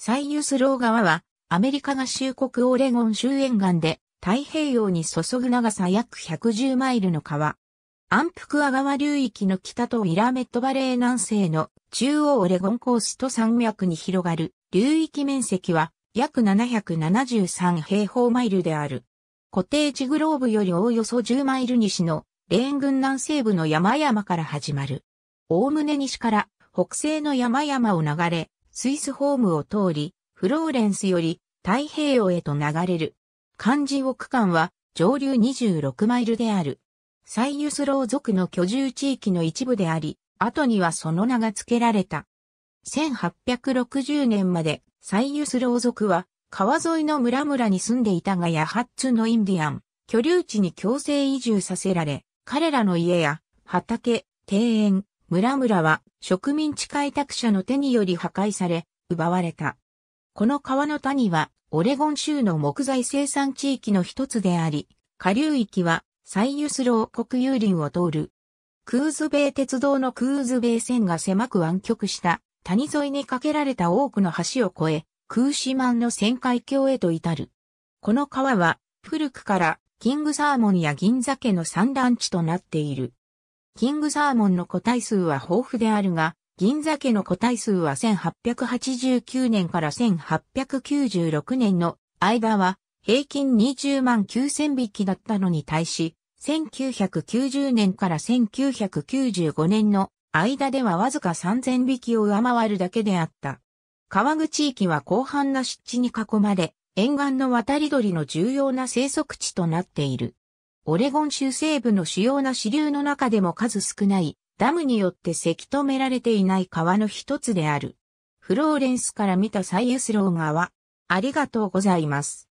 サイユスロー川は、アメリカ合衆国オレゴン州沿岸で、太平洋に注ぐ長さ約110マイルの川。アンプクア川流域の北とイラメットバレー南西の中央オレゴンコースと山脈に広がる流域面積は約773平方マイルである。コテージグローブよりおおよそ10マイル西のレーン群南西部の山々から始まる。おおむね西から北西の山々を流れ、スイスホームを通り、フローレンスより太平洋へと流れる。漢字を区間は上流26マイルである。サイユスロー族の居住地域の一部であり、後にはその名が付けられた。1860年までサイユスロー族は川沿いの村々に住んでいたがヤハッツのインディアン、居留地に強制移住させられ、彼らの家や畑、庭園、村々は植民地開拓者の手により破壊され、奪われた。この川の谷は、オレゴン州の木材生産地域の一つであり、下流域は、サイユスロー国有林を通る。クーズベイ鉄道のクーズベイ線が狭く湾曲した谷沿いに架けられた多くの橋を越え、クーシマンの旋回橋へと至る。この川は古くからキングサーモンや銀鮭の産卵地となっている。キングサーモンの個体数は豊富であるが、銀鮭の個体数は1889年から1896年の間は平均20万9000匹だったのに対し、1990年から1995年の間ではわずか3000匹を上回るだけであった。川口地域は広範な湿地に囲まれ、沿岸の渡り鳥の重要な生息地となっている。オレゴン州西部の主要な支流の中でも数少ない、ダムによってせき止められていない川の一つである。フローレンスから見たサイエスロー川。ありがとうございます。